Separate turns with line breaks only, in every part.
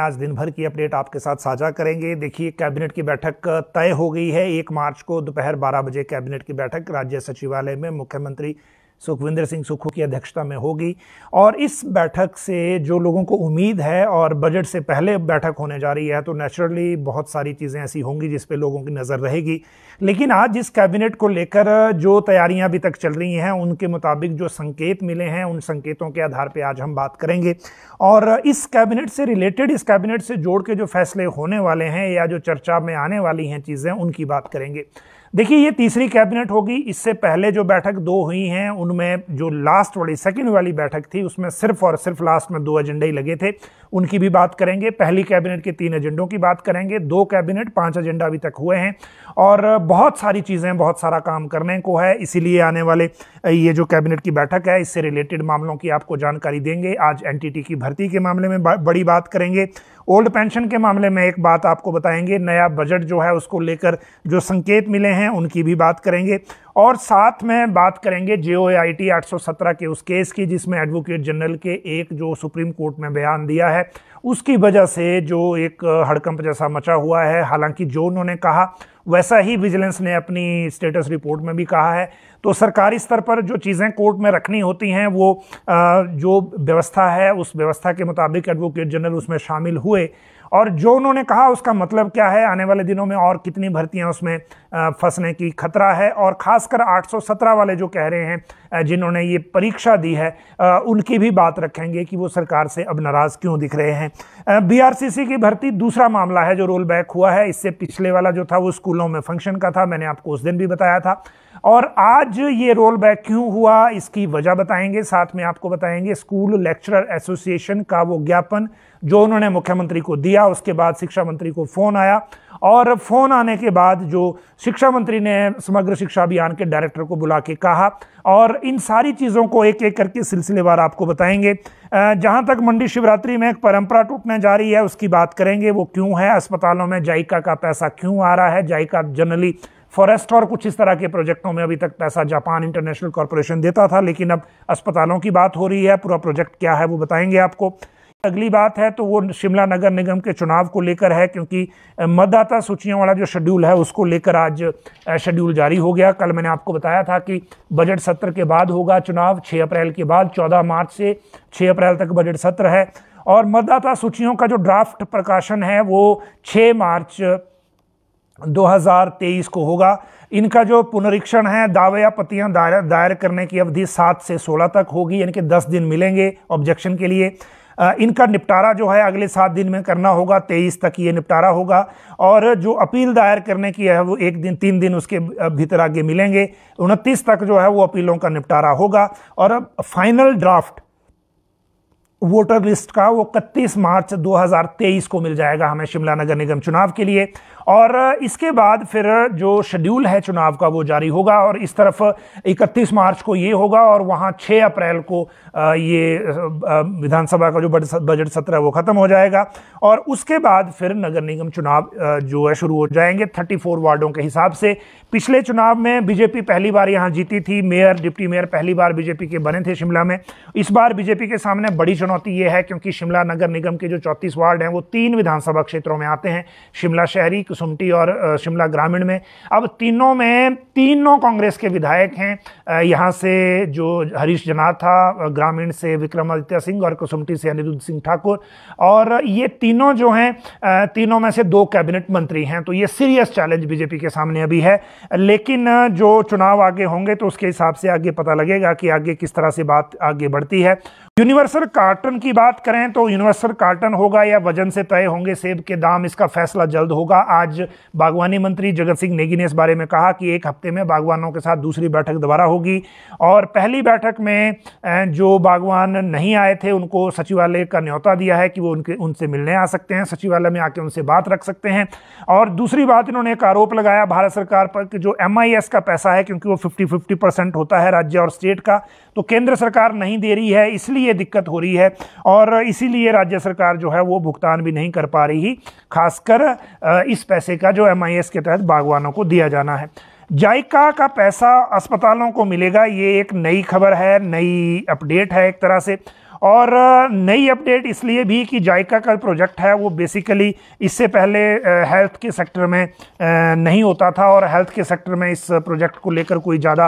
आज दिन भर की अपडेट आपके साथ साझा करेंगे देखिए कैबिनेट की बैठक तय हो गई है एक मार्च को दोपहर बारह बजे कैबिनेट की बैठक राज्य सचिवालय में मुख्यमंत्री सुखविंदर सिंह सुक्खू की अध्यक्षता में होगी और इस बैठक से जो लोगों को उम्मीद है और बजट से पहले बैठक होने जा रही है तो नेचुरली बहुत सारी चीज़ें ऐसी होंगी जिस पे लोगों की नज़र रहेगी लेकिन आज जिस कैबिनेट को लेकर जो तैयारियां अभी तक चल रही हैं उनके मुताबिक जो संकेत मिले हैं उन संकेतों के आधार पर आज हम बात करेंगे और इस कैबिनेट से रिलेटेड इस कैबिनेट से जोड़ के जो फैसले होने वाले हैं या जो चर्चा में आने वाली हैं चीज़ें उनकी बात करेंगे देखिए ये तीसरी कैबिनेट होगी इससे पहले जो बैठक दो हुई हैं उनमें जो लास्ट वाली सेकंड वाली बैठक थी उसमें सिर्फ और सिर्फ लास्ट में दो एजेंडे ही लगे थे उनकी भी बात करेंगे पहली कैबिनेट के तीन एजेंडों की बात करेंगे दो कैबिनेट पांच एजेंडा अभी तक हुए हैं और बहुत सारी चीज़ें बहुत सारा काम करने को है इसीलिए आने वाले ये जो कैबिनेट की बैठक है इससे रिलेटेड मामलों की आपको जानकारी देंगे आज एन की भर्ती के मामले में बड़ी बात करेंगे ओल्ड पेंशन के मामले में एक बात आपको बताएंगे नया बजट जो है उसको लेकर जो संकेत मिले हैं उनकी भी बात करेंगे और साथ में बात करेंगे जे ओ आई टी आठ सौ सत्रह के उस केस की जिसमें एडवोकेट जनरल के एक जो सुप्रीम कोर्ट में बयान दिया है उसकी वजह से जो एक हड़कंप जैसा मचा हुआ है हालांकि जो उन्होंने कहा वैसा ही विजिलेंस ने अपनी स्टेटस रिपोर्ट में भी कहा है तो सरकारी स्तर पर जो चीज़ें कोर्ट में रखनी होती हैं वो जो व्यवस्था है उस व्यवस्था के मुताबिक एडवोकेट जनरल उसमें शामिल हुए और जो उन्होंने कहा उसका मतलब क्या है आने वाले दिनों में और कितनी भर्तियां उसमें फंसने की खतरा है और खासकर 817 वाले जो कह रहे हैं जिन्होंने ये परीक्षा दी है उनकी भी बात रखेंगे कि वो सरकार से अब नाराज़ क्यों दिख रहे हैं बीआरसीसी की भर्ती दूसरा मामला है जो रोल बैक हुआ है इससे पिछले वाला जो था वो स्कूलों में फंक्शन का था मैंने आपको उस दिन भी बताया था और आज ये रोल बैक क्यों हुआ इसकी वजह बताएंगे साथ में आपको बताएंगे स्कूल लेक्चरर एसोसिएशन का वो ज्ञापन जो उन्होंने मुख्यमंत्री को दिया उसके बाद शिक्षा मंत्री को फ़ोन आया और फ़ोन आने के बाद जो शिक्षा मंत्री ने समग्र शिक्षा अभियान के डायरेक्टर को बुला के कहा और इन सारी चीज़ों को एक एक करके सिलसिलेवार आपको बताएंगे जहाँ तक मंडी शिवरात्रि में एक परंपरा टूटने जा रही है उसकी बात करेंगे वो क्यों है अस्पतालों में जायका का पैसा क्यों आ रहा है जायका जनरली फॉरेस्ट और कुछ इस तरह के प्रोजेक्टों में अभी तक पैसा जापान इंटरनेशनल कॉरपोरेशन देता था लेकिन अब अस्पतालों की बात हो रही है पूरा प्रोजेक्ट क्या है वो बताएंगे आपको अगली बात है तो वो शिमला नगर निगम के चुनाव को लेकर है क्योंकि मतदाता सूचियों वाला जो शेड्यूल है उसको लेकर आज शेड्यूल जारी हो गया कल मैंने आपको बताया था कि बजट सत्र के बाद होगा चुनाव 6 अप्रैल के बाद 14 मार्च से 6 अप्रैल तक बजट सत्र है और मतदाता सूचियों का जो ड्राफ्ट प्रकाशन है वो 6 मार्च 2023 को होगा इनका जो पुनरीक्षण है दावे या दायर दायर करने की अवधि सात से सोलह तक होगी यानी कि दस दिन मिलेंगे ऑब्जेक्शन के लिए इनका निपटारा जो है अगले सात दिन में करना होगा तेईस तक ये निपटारा होगा और जो अपील दायर करने की है वो एक दिन तीन दिन उसके भीतर आगे मिलेंगे उनतीस तक जो है वो अपीलों का निपटारा होगा और अब फाइनल ड्राफ्ट वोटर लिस्ट का वो इकतीस मार्च 2023 को मिल जाएगा हमें शिमला नगर निगम चुनाव के लिए और इसके बाद फिर जो शेड्यूल है चुनाव का वो जारी होगा और इस तरफ 31 मार्च को ये होगा और वहाँ 6 अप्रैल को ये विधानसभा का जो बजट सत्र है वो ख़त्म हो जाएगा और उसके बाद फिर नगर निगम चुनाव जो है शुरू हो जाएंगे 34 वार्डों के हिसाब से पिछले चुनाव में बीजेपी पहली बार यहाँ जीती थी मेयर डिप्टी मेयर पहली बार बीजेपी के बने थे शिमला में इस बार बीजेपी के सामने बड़ी चुनौती ये है क्योंकि शिमला नगर निगम के जो चौंतीस वार्ड हैं वो तीन विधानसभा क्षेत्रों में आते हैं शिमला शहरी कुसुमटी और शिमला ग्रामीण में अब तीनों में तीनों कांग्रेस के विधायक हैं यहाँ से जो हरीश जनार था ग्रामीण से विक्रमादित्य सिंह और कुसुमटी से अनिरुद्ध सिंह ठाकुर और ये तीनों जो हैं तीनों में से दो कैबिनेट मंत्री हैं तो ये सीरियस चैलेंज बीजेपी के सामने अभी है लेकिन जो चुनाव आगे होंगे तो उसके हिसाब से आगे पता लगेगा कि आगे किस तरह से बात आगे बढ़ती है यूनिवर्सल कार्टन की बात करें तो यूनिवर्सल कार्टन होगा या वजन से तय होंगे सेब के दाम इसका फैसला जल्द होगा आज बागवानी मंत्री जगत सिंह नेगी ने इस बारे में कहा कि एक हफ्ते में बागवानों के साथ दूसरी बैठक दोबारा होगी और पहली बैठक में जो बागवान नहीं आए थे उनको सचिवालय का न्यौता दिया है कि वो उनके उनसे मिलने आ सकते हैं सचिवालय में आके उनसे बात रख सकते हैं और दूसरी बात इन्होंने एक आरोप लगाया भारत सरकार पर कि जो एम का पैसा है क्योंकि वो फिफ्टी फिफ्टी होता है राज्य और स्टेट का तो केंद्र सरकार नहीं दे रही है इसलिए ये दिक्कत हो रही है और इसीलिए राज्य सरकार जो है वो भुगतान भी नहीं कर पा रही खासकर इस पैसे का जो एम के तहत बागवानों को दिया जाना है जायका का पैसा अस्पतालों को मिलेगा ये एक नई खबर है नई अपडेट है एक तरह से और नई अपडेट इसलिए भी कि जायका का प्रोजेक्ट है वो बेसिकली इससे पहले हेल्थ के सेक्टर में नहीं होता था और हेल्थ के सेक्टर में इस प्रोजेक्ट को लेकर कोई ज़्यादा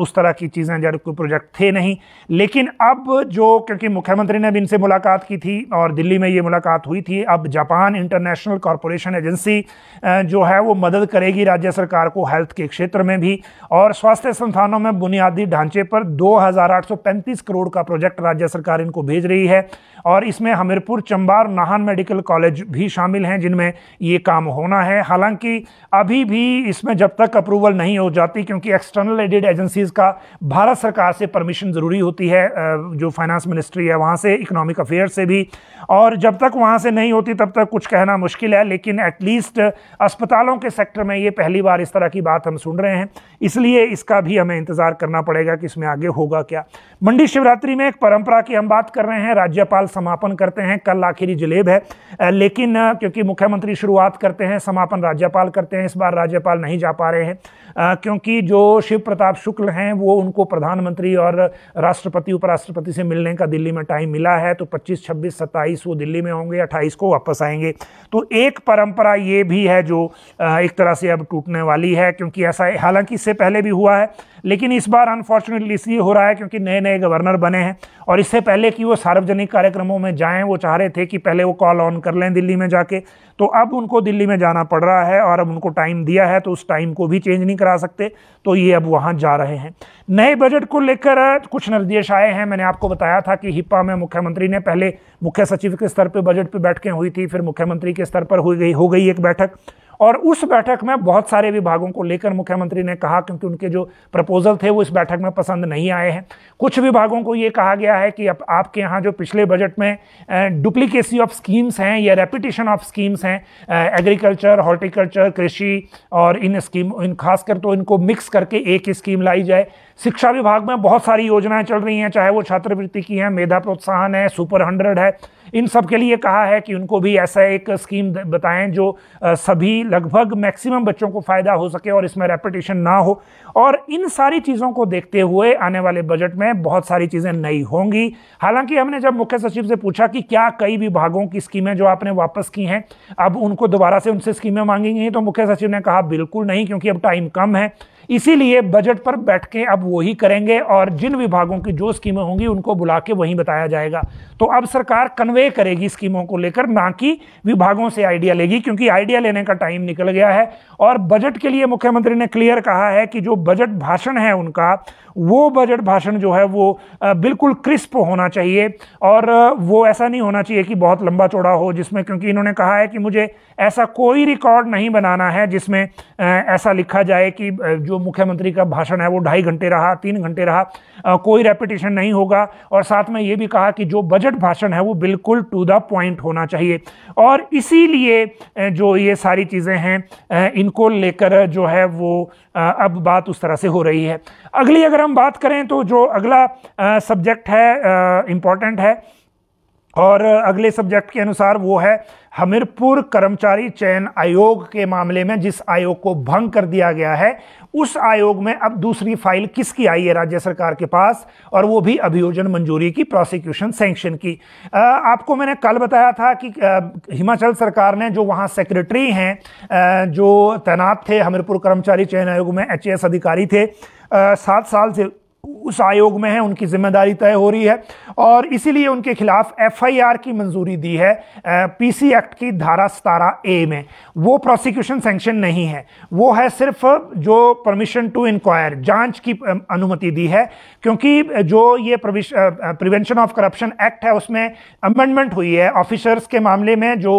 उस तरह की चीज़ें ज़्यादा कोई प्रोजेक्ट थे नहीं लेकिन अब जो क्योंकि मुख्यमंत्री ने भी इनसे मुलाकात की थी और दिल्ली में ये मुलाकात हुई थी अब जापान इंटरनेशनल कॉरपोरेशन एजेंसी जो है वो मदद करेगी राज्य सरकार को हेल्थ के क्षेत्र में भी और स्वास्थ्य संस्थानों में बुनियादी ढांचे पर दो करोड़ का प्रोजेक्ट राज्य सरकार सरकार इनको भेज रही है और इसमें हमीरपुर चंबार नाहन मेडिकल कॉलेज भी शामिल हैं जिनमें ये काम होना है हालांकि अभी भी इसमें जब तक अप्रूवल नहीं हो जाती क्योंकि एक्सटर्नल एडिड एजेंसीज़ का भारत सरकार से परमिशन ज़रूरी होती है जो फाइनेंस मिनिस्ट्री है वहाँ से इकोनॉमिक अफेयर से भी और जब तक वहाँ से नहीं होती तब तक कुछ कहना मुश्किल है लेकिन एटलीस्ट अस्पतालों के सेक्टर में ये पहली बार इस तरह की बात हम सुन रहे हैं इसलिए इसका भी हमें इंतज़ार करना पड़ेगा कि इसमें आगे होगा क्या मंडी शिवरात्रि में एक परंपरा की हम हम बात कर रहे हैं राज्यपाल समापन करते हैं कल आखिरी जलेब है लेकिन क्योंकि मुख्यमंत्री शुरुआत करते हैं समापन राज्यपाल करते हैं इस बार राज्यपाल नहीं जा पा रहे हैं क्योंकि जो शिव प्रताप शुक्ल हैं वो उनको प्रधानमंत्री और राष्ट्रपति उपराष्ट्रपति से मिलने का दिल्ली में टाइम मिला है तो 25, 26, 27 वो दिल्ली में होंगे 28 को वापस आएंगे तो एक परंपरा ये भी है जो एक तरह से अब टूटने वाली है क्योंकि ऐसा हालांकि इससे पहले भी हुआ है लेकिन इस बार अनफॉर्चुनेटली इसलिए हो रहा है क्योंकि नए नए गवर्नर बने हैं और इससे पहले कि वो सार्वजनिक कार्यक्रमों में जाएं वो चाह रहे थे कि पहले वो कॉल ऑन कर लें दिल्ली में जाके तो अब उनको दिल्ली में जाना पड़ रहा है और अब उनको टाइम दिया है तो उस टाइम को भी चेंज नहीं कर करा सकते तो ये अब वहाँ जा रहे हैं नए बजट को लेकर कुछ निर्देश आए हैं मैंने आपको बताया था कि हिपा में मुख्यमंत्री ने पहले मुख्य सचिव के स्तर पर बजट पर बैठकें हुई थी फिर मुख्यमंत्री के स्तर पर हुई गई हो गई एक बैठक और उस बैठक में बहुत सारे विभागों को लेकर मुख्यमंत्री ने कहा क्योंकि उनके जो प्रपोजल थे वो इस बैठक में पसंद नहीं आए हैं कुछ विभागों को ये कहा गया है कि आप, आपके यहाँ जो पिछले बजट में डुप्लीकेसी ऑफ स्कीम्स हैं या रेपिटेशन ऑफ स्कीम्स हैं एग्रीकल्चर हॉर्टिकल्चर कृषि और इन स्कीम इन खासकर तो इनको मिक्स करके एक स्कीम लाई जाए शिक्षा विभाग में बहुत सारी योजनाएं चल रही हैं चाहे वो छात्रवृत्ति की हैं मेधा प्रोत्साहन है सुपर हंड्रेड है इन सब के लिए कहा है कि उनको भी ऐसा एक स्कीम बताएं जो सभी लगभग मैक्सिमम बच्चों को फ़ायदा हो सके और इसमें रेपिटेशन ना हो और इन सारी चीज़ों को देखते हुए आने वाले बजट में बहुत सारी चीज़ें नई होंगी हालांकि हमने जब मुख्य सचिव से पूछा कि क्या कई विभागों की स्कीमें जो आपने वापस की हैं अब उनको दोबारा से उनसे स्कीमें मांगी गई तो मुख्य सचिव ने कहा बिल्कुल नहीं क्योंकि अब टाइम कम है इसीलिए बजट पर बैठ के अब वही करेंगे और जिन विभागों की जो स्कीमें होंगी उनको बुला के वहीं बताया जाएगा तो अब सरकार कन्वे करेगी स्कीमों को लेकर ना कि विभागों से आइडिया लेगी क्योंकि आइडिया लेने का टाइम निकल गया है और बजट के लिए मुख्यमंत्री ने क्लियर कहा है कि जो बजट भाषण है उनका वो बजट भाषण जो है वो बिल्कुल क्रिस्प होना चाहिए और वो ऐसा नहीं होना चाहिए कि बहुत लंबा चौड़ा हो जिसमें क्योंकि इन्होंने कहा है कि मुझे ऐसा कोई रिकॉर्ड नहीं बनाना है जिसमें ऐसा लिखा जाए कि जो जो मुख्यमंत्री का भाषण है वो ढाई घंटे रहा तीन घंटे रहा आ, कोई रेपिटेशन नहीं होगा और साथ में ये भी कहा कि जो बजट भाषण है वो बिल्कुल टू द पॉइंट होना चाहिए और इसीलिए जो ये सारी चीज़ें हैं इनको लेकर जो है वो अब बात उस तरह से हो रही है अगली अगर हम बात करें तो जो अगला सब्जेक्ट है इम्पॉर्टेंट है और अगले सब्जेक्ट के अनुसार वो है हमीरपुर कर्मचारी चयन आयोग के मामले में जिस आयोग को भंग कर दिया गया है उस आयोग में अब दूसरी फाइल किसकी आई है राज्य सरकार के पास और वो भी अभियोजन मंजूरी की प्रोसिक्यूशन सैंक्शन की आ, आपको मैंने कल बताया था कि आ, हिमाचल सरकार ने जो वहाँ सेक्रेटरी हैं जो तैनात थे हमीरपुर कर्मचारी चयन आयोग में एच अधिकारी थे सात साल से उस आयोग में है उनकी जिम्मेदारी तय हो रही है और इसीलिए उनके खिलाफ एफआईआर की मंजूरी दी है पीसी एक्ट की धारा सतारह ए में वो प्रोसिक्यूशन सेंक्शन नहीं है वो है सिर्फ जो परमिशन टू इंक्वायर जांच की अनुमति दी है क्योंकि जो ये प्रिवेंशन ऑफ करप्शन एक्ट है उसमें अमेंडमेंट हुई है ऑफिसर्स के मामले में जो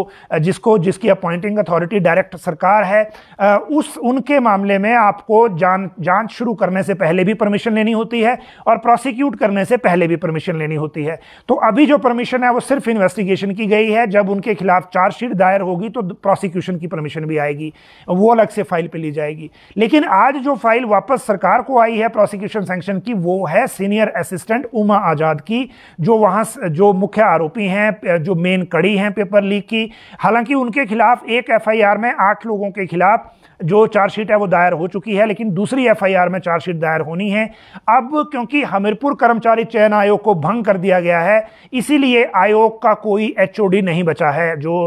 जिसको जिसकी अपॉइंटिंग अथॉरिटी डायरेक्ट सरकार है उस उनके मामले में आपको जान जांच शुरू करने से पहले भी परमिशन लेनी होती है और प्रोसिक्यूट करने से पहले भी परमिशन लेनी होती है तो अभी जो परमिशन है वो सिर्फ इन्वेस्टिगेशन की गई है जब उनके खिलाफ चार्जशीट दायर होगी तो प्रोसिक्यूशन की परमिशन भी आएगी वो अलग से फाइल पर ली जाएगी लेकिन आज जो फाइल वापस सरकार को आई है प्रोसिक्यूशन सेंक्शन की वो है सीनियर असिस्टेंट उमा आज़ाद की जो वहां जो मुख्य आरोपी हैं जो मेन कड़ी हैं पेपर लीक की हालांकि उनके खिलाफ एक एफआईआर में आठ लोगों के खिलाफ जो चार्जशीट है वो दायर हो चुकी है लेकिन दूसरी एफआईआर में चार्जशीट दायर होनी है अब क्योंकि हमीरपुर कर्मचारी चयन आयोग को भंग कर दिया गया है इसीलिए आयोग का कोई एचओडी नहीं बचा है जो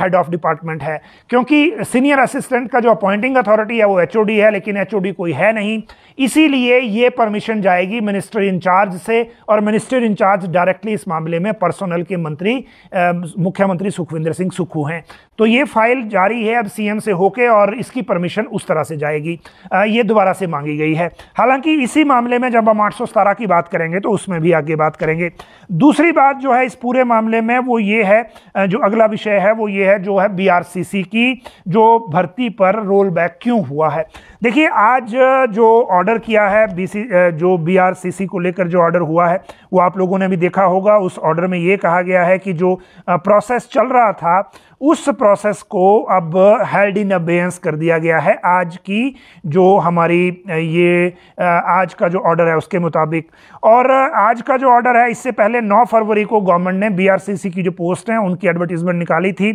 हेड ऑफ डिपार्टमेंट है क्योंकि सीनियर असिस्टेंट का जो अपॉइंटिंग अथॉरिटी है वो एचओडी है लेकिन एचओडी कोई है नहीं इसीलिए ये परमिशन जाएगी मिनिस्टर इंचार्ज से और मिनिस्टर इंचार्ज डायरेक्टली इस मामले में पर्सोनल के मंत्री मुख्यमंत्री सुखविंदर सिंह सुखू हैं तो ये फाइल जारी है अब सीएम से होके और इसकी परमिशन उस तरह से जाएगी आ, ये दोबारा से मांगी गई है हालांकि इसी मामले में जब हम आठ की बात करेंगे तो उसमें भी आगे बात करेंगे दूसरी बात जो है इस पूरे मामले में वो ये है जो अगला विषय है वो ये है जो है बीआरसीसी की जो भर्ती पर रोल बैक क्यों हुआ है देखिए आज जो ऑर्डर किया है बीसी जो बीआरसीसी को लेकर जो ऑर्डर हुआ है वो आप लोगों ने भी देखा होगा उस ऑर्डर में ये कहा गया है कि जो प्रोसेस चल रहा था उस प्रोसेस को अब हेल्ड इन अबेयंस कर दिया गया है आज की जो हमारी ये आज का जो ऑर्डर है उसके मुताबिक और आज का जो ऑर्डर है इससे पहले 9 फरवरी को गवर्नमेंट ने बीआरसीसी की जो पोस्ट हैं उनकी एडवर्टीजमेंट निकाली थी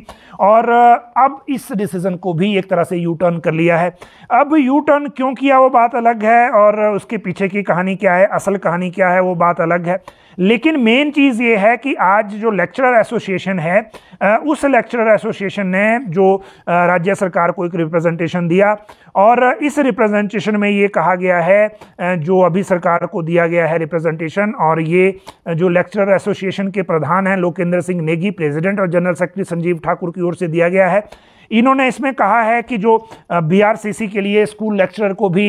और अब इस डिसीज़न को भी एक तरह से यू टर्न कर लिया है अब यू यू टर्न क्यों किया वो बात अलग है और उसके पीछे की कहानी क्या है असल कहानी क्या है वो बात अलग है लेकिन मेन चीज़ ये है कि आज जो लेक्चरर एसोसिएशन है उस लेक्चरर एसोसिएशन ने जो राज्य सरकार को एक रिप्रेजेंटेशन दिया और इस रिप्रेजेंटेशन में ये कहा गया है जो अभी सरकार को दिया गया है रिप्रेजेंटेशन और ये जो लेक्चरर एसोसिएशन के प्रधान हैं लोकेंद्र सिंह नेगी प्रेसिडेंट और जनरल सेक्रेटरी संजीव ठाकुर की ओर से दिया गया है इन्होंने इसमें कहा है कि जो बीआरसीसी के लिए स्कूल लेक्चरर को भी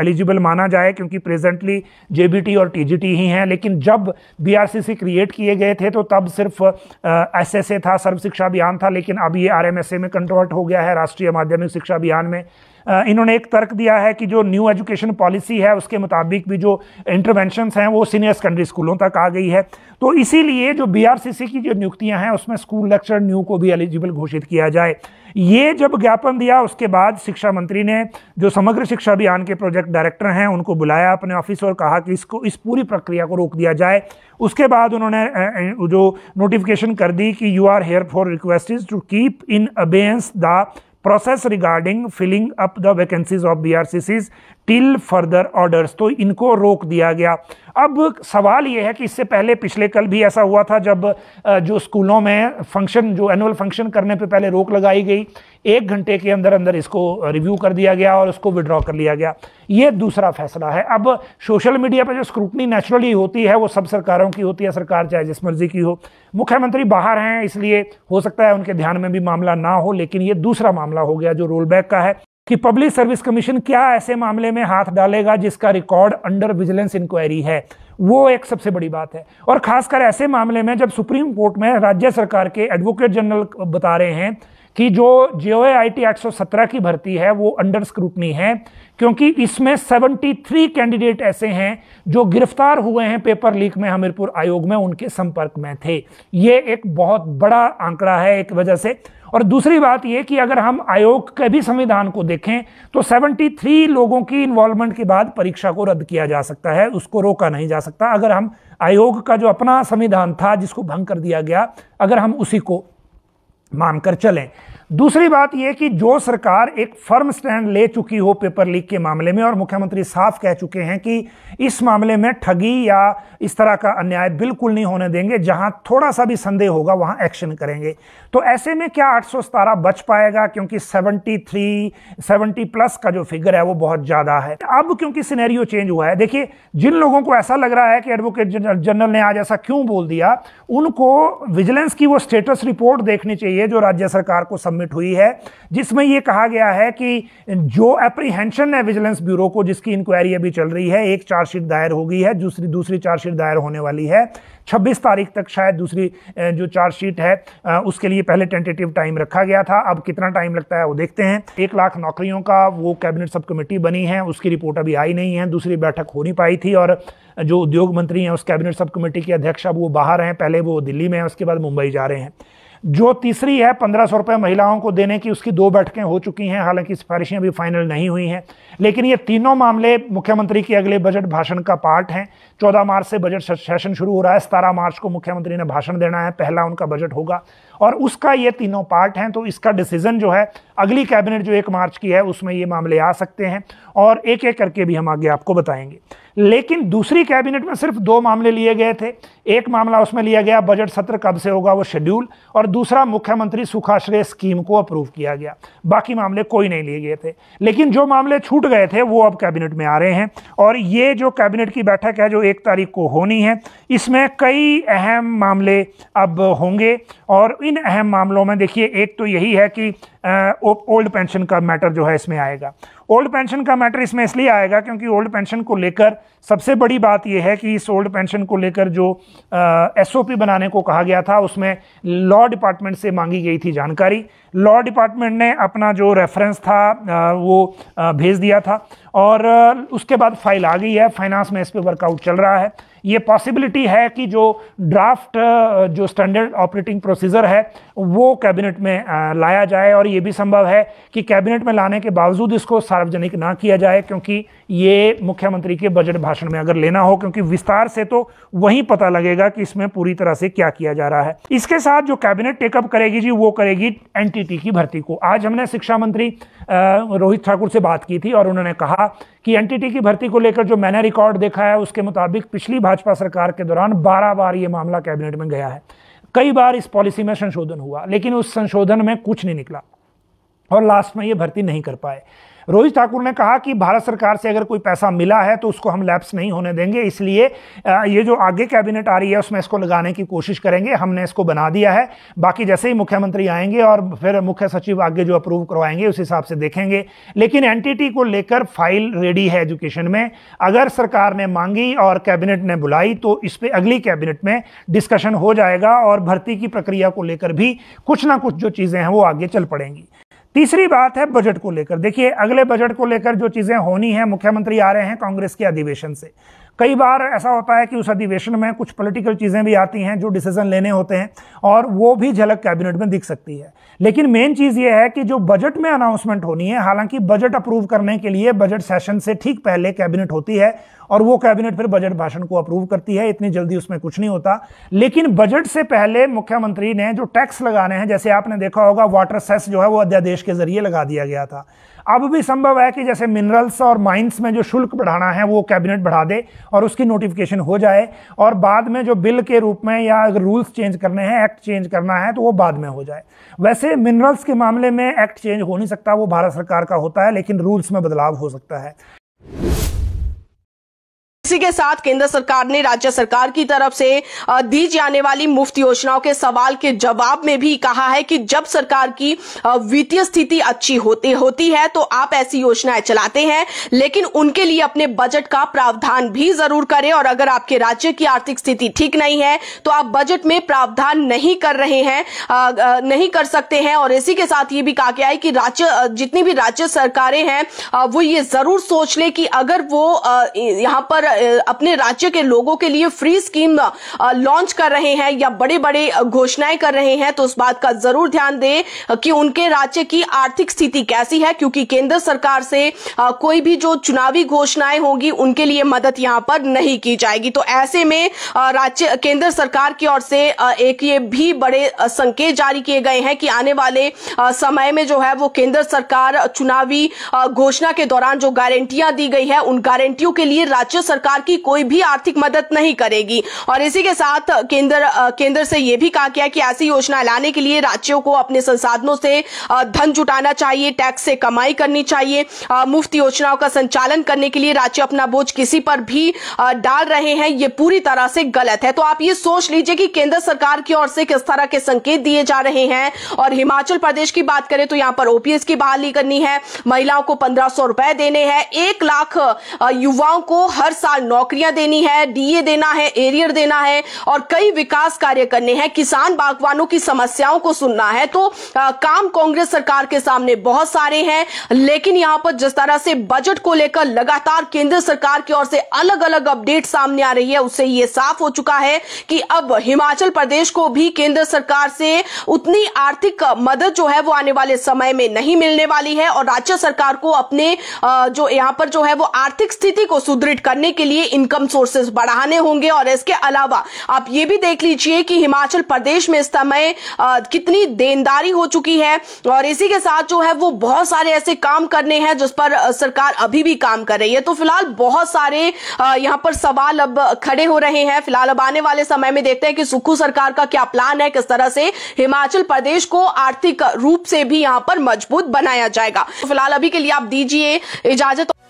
एलिजिबल माना जाए क्योंकि प्रेजेंटली जेबीटी और टीजीटी ही हैं लेकिन जब बीआरसीसी क्रिएट किए गए थे तो तब सिर्फ एसएसए था सर्व शिक्षा अभियान था लेकिन अब ये आरएमएसए में कन्वर्ट हो गया है राष्ट्रीय माध्यमिक शिक्षा अभियान में इन्होंने एक तर्क दिया है कि जो न्यू एजुकेशन पॉलिसी है उसके मुताबिक भी जो इंटरवेंशन हैं वो सीनियर सेकेंडरी स्कूलों तक आ गई है तो इसीलिए जो बीआरसीसी की जो नियुक्तियां हैं उसमें स्कूल लेक्चर न्यू को भी एलिजिबल घोषित किया जाए ये जब ज्ञापन दिया उसके बाद शिक्षा मंत्री ने जो समग्र शिक्षा अभियान के प्रोजेक्ट डायरेक्टर हैं उनको बुलाया अपने ऑफिस और कहा कि इसको इस पूरी प्रक्रिया को रोक दिया जाए उसके बाद उन्होंने जो नोटिफिकेशन कर दी कि you are here for request to keep in abeyance the process regarding filling up the vacancies of BRCCs till further orders तो इनको रोक दिया गया अब सवाल यह है कि इससे पहले पिछले कल भी ऐसा हुआ था जब जो स्कूलों में फंक्शन जो एनुअल फंक्शन करने पे पहले रोक लगाई गई एक घंटे के अंदर अंदर इसको रिव्यू कर दिया गया और उसको विड्रॉ कर लिया गया ये दूसरा फैसला है अब सोशल मीडिया पर जो स्क्रूटनी नेचुरली होती है वो सब सरकारों की होती है सरकार चाहे जिस मर्जी की हो मुख्यमंत्री बाहर हैं इसलिए हो सकता है उनके ध्यान में भी मामला ना हो लेकिन ये दूसरा मामला हो गया जो रोल बैक का है कि पब्लिक सर्विस कमीशन क्या ऐसे मामले में हाथ डालेगा जिसका रिकॉर्ड अंडर विजिलेंस इंक्वायरी है वो एक सबसे बड़ी बात है और खासकर ऐसे मामले में जब सुप्रीम कोर्ट में राज्य सरकार के एडवोकेट जनरल बता रहे हैं कि जो जे आई टी की भर्ती है वो अंडर स्क्रूटनी है क्योंकि इसमें 73 कैंडिडेट ऐसे हैं जो गिरफ्तार हुए हैं पेपर लीक में हमीरपुर आयोग में उनके संपर्क में थे ये एक बहुत बड़ा आंकड़ा है एक वजह से और दूसरी बात यह कि अगर हम आयोग के भी संविधान को देखें तो 73 लोगों की इन्वॉल्वमेंट के बाद परीक्षा को रद्द किया जा सकता है उसको रोका नहीं जा सकता अगर हम आयोग का जो अपना संविधान था जिसको भंग कर दिया गया अगर हम उसी को मानकर चलें दूसरी बात यह कि जो सरकार एक फर्म स्टैंड ले चुकी हो पेपर लीक के मामले में और मुख्यमंत्री साफ कह चुके हैं कि इस मामले में ठगी या इस तरह का अन्याय बिल्कुल नहीं होने देंगे जहां थोड़ा सा भी संदेह होगा वहां एक्शन करेंगे तो ऐसे में क्या आठ बच पाएगा क्योंकि 73 70 प्लस का जो फिगर है वो बहुत ज़्यादा है अब क्योंकि सिनेरियो चेंज हुआ है देखिए जिन लोगों को ऐसा लग रहा है कि एडवोकेट जनरल ने आज ऐसा क्यों बोल दिया उनको विजिलेंस की वो स्टेटस रिपोर्ट देखनी चाहिए जो राज्य सरकार को सबमिट सबमिट हुई है जिसमें यह कहा गया है कि जो एप्रीहेंशन है विजिलेंस ब्यूरो को जिसकी इंक्वायरी अभी चल रही है एक चार्जशीट दायर हो गई है दूसरी दूसरी चार्जशीट दायर होने वाली है 26 तारीख तक शायद दूसरी जो चार्जशीट है उसके लिए पहले टेंटेटिव टाइम रखा गया था अब कितना टाइम लगता है वो देखते हैं एक लाख नौकरियों का वो कैबिनेट सब कमेटी बनी है उसकी रिपोर्ट अभी आई नहीं है दूसरी बैठक हो नहीं पाई थी और जो उद्योग मंत्री हैं उस कैबिनेट सब कमेटी के अध्यक्ष अब वो बाहर हैं पहले वो दिल्ली में हैं उसके बाद मुंबई जा रहे हैं जो तीसरी है पंद्रह सौ रुपये महिलाओं को देने की उसकी दो बैठकें हो चुकी हैं हालांकि सिफारिशें अभी फाइनल नहीं हुई हैं लेकिन ये तीनों मामले मुख्यमंत्री के अगले बजट भाषण का पार्ट हैं चौदह मार्च से बजट सेशन शुरू हो रहा है सतारह मार्च को मुख्यमंत्री ने भाषण देना है पहला उनका बजट होगा और उसका ये तीनों पार्ट हैं तो इसका डिसीजन जो है अगली कैबिनेट जो एक मार्च की है उसमें ये मामले आ सकते हैं और एक एक करके भी हम आगे आपको बताएंगे लेकिन दूसरी कैबिनेट में सिर्फ दो मामले लिए गए थे एक मामला उसमें लिया गया बजट सत्र कब से होगा वो शेड्यूल और दूसरा मुख्यमंत्री सुखाश्रय स्कीम को अप्रूव किया गया बाकी मामले कोई नहीं लिए गए थे लेकिन जो मामले छूट गए थे वो अब कैबिनेट में आ रहे हैं और ये जो कैबिनेट की बैठक है जो एक तारीख को होनी है इसमें कई अहम मामले अब होंगे और इन तीन अहम मामलों में देखिए एक तो यही है कि ओल्ड पेंशन का मैटर जो है इसमें आएगा ओल्ड पेंशन का मैटर इसमें इसलिए आएगा क्योंकि ओल्ड पेंशन को लेकर सबसे बड़ी बात यह है कि इस ओल्ड पेंशन को लेकर जो एस बनाने को कहा गया था उसमें लॉ डिपार्टमेंट से मांगी गई थी जानकारी लॉ डिपार्टमेंट ने अपना जो रेफरेंस था आ, वो आ, भेज दिया था और आ, उसके बाद फाइल आ गई है फाइनेंस में इस पर वर्कआउट चल रहा है ये पॉसिबिलिटी है कि जो ड्राफ्ट जो स्टैंडर्ड ऑपरेटिंग प्रोसीजर है वो कैबिनेट में लाया जाए और ये भी संभव है कि कैबिनेट में लाने के बावजूद इसको सार्वजनिक ना किया जाए क्योंकि ये मुख्यमंत्री के बजट भाषण में अगर लेना हो क्योंकि विस्तार से तो वहीं पता लगेगा कि इसमें पूरी तरह से क्या किया जा रहा है इसके साथ जो कैबिनेट टेकअप करेगी जी वो करेगी एन की भर्ती को आज हमने शिक्षा मंत्री रोहित ठाकुर से बात की थी और उन्होंने कहा कि एन की भर्ती को लेकर जो मैंने रिकॉर्ड देखा है उसके मुताबिक पिछली भाजपा सरकार के दौरान बारह बार ये मामला कैबिनेट में गया है कई बार इस पॉलिसी में संशोधन हुआ लेकिन उस संशोधन में कुछ नहीं निकला और लास्ट में ये भर्ती नहीं कर पाए रोहित ठाकुर ने कहा कि भारत सरकार से अगर कोई पैसा मिला है तो उसको हम लैप्स नहीं होने देंगे इसलिए ये जो आगे कैबिनेट आ रही है उसमें इसको लगाने की कोशिश करेंगे हमने इसको बना दिया है बाकी जैसे ही मुख्यमंत्री आएंगे और फिर मुख्य सचिव आगे जो अप्रूव करवाएंगे उस हिसाब से देखेंगे लेकिन एन को लेकर फाइल रेडी है एजुकेशन में अगर सरकार ने मांगी और कैबिनेट ने बुलाई तो इस पर अगली कैबिनेट में डिस्कशन हो जाएगा और भर्ती की प्रक्रिया को लेकर भी कुछ ना कुछ जो चीज़ें हैं वो आगे चल पड़ेंगी तीसरी बात है बजट को लेकर देखिए अगले बजट को लेकर जो चीज़ें होनी है मुख्यमंत्री आ रहे हैं कांग्रेस के अधिवेशन से कई बार ऐसा होता है कि उस अधिवेशन में कुछ पॉलिटिकल चीज़ें भी आती हैं जो डिसीजन लेने होते हैं और वो भी झलक कैबिनेट में दिख सकती है लेकिन मेन चीज़ ये है कि जो बजट में अनाउंसमेंट होनी है हालांकि बजट अप्रूव करने के लिए बजट सेशन से ठीक पहले कैबिनेट होती है और वो कैबिनेट फिर बजट भाषण को अप्रूव करती है इतनी जल्दी उसमें कुछ नहीं होता लेकिन बजट से पहले मुख्यमंत्री ने जो टैक्स लगाने हैं जैसे आपने देखा होगा वाटर सेस जो है वो अध्यादेश के जरिए लगा दिया गया था अब भी संभव है कि जैसे मिनरल्स और माइंस में जो शुल्क बढ़ाना है वो कैबिनेट बढ़ा दे और उसकी नोटिफिकेशन हो जाए और बाद में जो बिल के रूप में या रूल्स चेंज करने हैं एक्ट चेंज करना है तो वो बाद में हो जाए वैसे मिनरल्स के मामले में एक्ट चेंज हो नहीं सकता वो भारत सरकार का होता है लेकिन रूल्स में बदलाव हो सकता है
इसी के साथ केंद्र सरकार ने राज्य सरकार की तरफ से दी जाने वाली मुफ्त योजनाओं के सवाल के जवाब में भी कहा है कि जब सरकार की वित्तीय स्थिति अच्छी होती होती है तो आप ऐसी योजनाएं चलाते हैं लेकिन उनके लिए अपने बजट का प्रावधान भी जरूर करें और अगर आपके राज्य की आर्थिक स्थिति ठीक नहीं है तो आप बजट में प्रावधान नहीं कर रहे हैं नहीं कर सकते हैं और इसी के साथ ये भी कहा गया है कि राज्य जितनी भी राज्य सरकारें हैं वो ये जरूर सोच ले कि अगर वो यहां पर अपने राज्य के लोगों के लिए फ्री स्कीम लॉन्च कर रहे हैं या बड़े बड़े घोषणाएं कर रहे हैं तो उस बात का जरूर ध्यान दें कि उनके राज्य की आर्थिक स्थिति कैसी है क्योंकि केंद्र सरकार से कोई भी जो चुनावी घोषणाएं होगी उनके लिए मदद यहां पर नहीं की जाएगी तो ऐसे में राज्य केंद्र सरकार की ओर से एक ये भी बड़े संकेत जारी किए गए हैं कि आने वाले समय में जो है वो केंद्र सरकार चुनावी घोषणा के दौरान जो गारंटियां दी गई है उन गारंटियों के लिए राज्य सरकार सरकार की कोई भी आर्थिक मदद नहीं करेगी और इसी के साथ केंद्र केंद्र से यह भी कहा गया कि ऐसी योजना लाने के लिए राज्यों को अपने संसाधनों से धन जुटाना चाहिए टैक्स से कमाई करनी चाहिए मुफ्त योजनाओं का संचालन करने के लिए राज्य अपना बोझ किसी पर भी डाल रहे हैं ये पूरी तरह से गलत है तो आप ये सोच लीजिए कि केंद्र सरकार की ओर से किस तरह के संकेत दिए जा रहे हैं और हिमाचल प्रदेश की बात करें तो यहां पर ओपीएस की बहाली करनी है महिलाओं को पंद्रह सौ रुपए देने हैं एक लाख युवाओं को हर साल साल नौकरियां देनी है डीए देना है एरियर e देना है और कई विकास कार्य करने हैं किसान बागवानों की समस्याओं को सुनना है तो आ, काम कांग्रेस सरकार के सामने बहुत सारे हैं लेकिन यहां पर जिस तरह से बजट को लेकर लगातार केंद्र सरकार की ओर से अलग अलग अपडेट सामने आ रही है उससे ये साफ हो चुका है कि अब हिमाचल प्रदेश को भी केंद्र सरकार से उतनी आर्थिक मदद जो है वो आने वाले समय में नहीं मिलने वाली है और राज्य सरकार को अपने जो यहां पर जो है वो आर्थिक स्थिति को सुदृढ़ करने के के लिए इनकम सोर्सेस बढ़ाने होंगे और इसके अलावा आप ये भी देख लीजिए कि हिमाचल प्रदेश में इस समय कितनी देनदारी हो चुकी है और इसी के साथ जो है वो बहुत सारे ऐसे काम करने हैं जिस पर सरकार अभी भी काम कर रही है तो फिलहाल बहुत सारे यहाँ पर सवाल अब खड़े हो रहे हैं फिलहाल अब आने वाले समय में देखते हैं कि सुक्खू सरकार का क्या प्लान है किस तरह से हिमाचल प्रदेश को आर्थिक रूप से भी यहाँ पर मजबूत बनाया जाएगा तो फिलहाल अभी के लिए आप दीजिए इजाजत